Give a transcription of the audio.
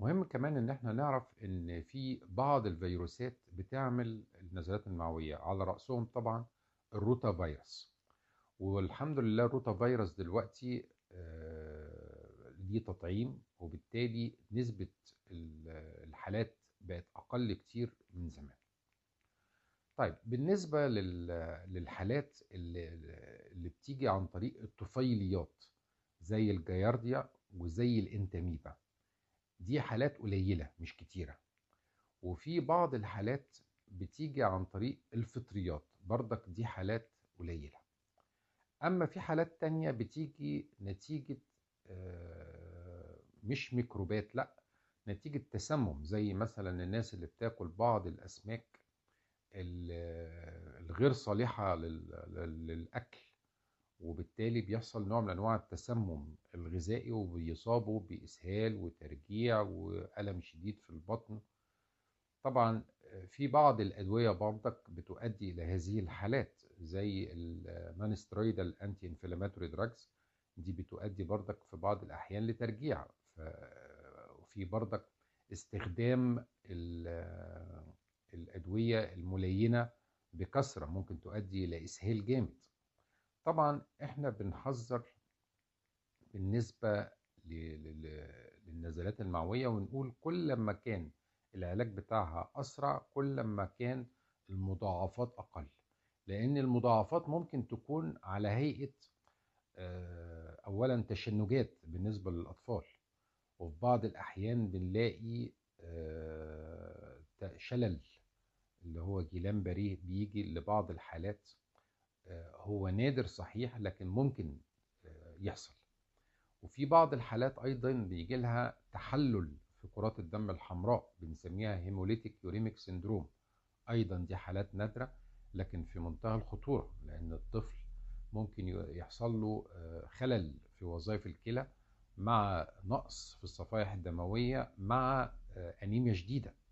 مهم كمان ان احنا نعرف ان في بعض الفيروسات بتعمل النزلات المعويه على راسهم طبعا الروتا فيروس والحمد لله الروتا فيروس دلوقتي آه، ليه تطعيم وبالتالي نسبه الحالات بقت اقل كتير من زمان طيب بالنسبة للحالات اللي, اللي بتيجي عن طريق الطفيليات زي الجيارديا وزي الانتاميبا دي حالات قليلة مش كتيرة وفي بعض الحالات بتيجي عن طريق الفطريات بردك دي حالات قليلة أما في حالات تانية بتيجي نتيجة آه، مش ميكروبات لأ نتيجة تسمم زي مثلا الناس اللي بتاكل بعض الأسماك الغير صالحة للأكل وبالتالي بيحصل نوع من انواع التسمم الغذائي وبيصابوا باسهال وترجيع والم شديد في البطن طبعا في بعض الادويه برضك بتؤدي الى هذه الحالات زي المانسترويدال انتي انفلاماتوري دراجز دي بتؤدي برضك في بعض الاحيان لترجيع وفي برضك استخدام الادويه الملينه بكثره ممكن تؤدي الى اسهال جامد طبعا احنا بنحذر بالنسبة للنزلات المعوية ونقول كل ما كان العلاج بتاعها أسرع كل ما كان المضاعفات أقل لأن المضاعفات ممكن تكون على هيئة آه، أولا تشنجات بالنسبة للأطفال وفي بعض الأحيان بنلاقي آه، شلل اللي هو جيلان بريه بيجي لبعض الحالات آه، هو نادر صحيح لكن ممكن آه، يحصل وفي بعض الحالات ايضا بيجي لها تحلل في كرات الدم الحمراء بنسميها هيموليتيك يوريميك سندروم ايضا دي حالات نادره لكن في منتهى الخطوره لان الطفل ممكن يحصل له آه، خلل في وظائف الكلى مع نقص في الصفائح الدمويه مع انيميا شديده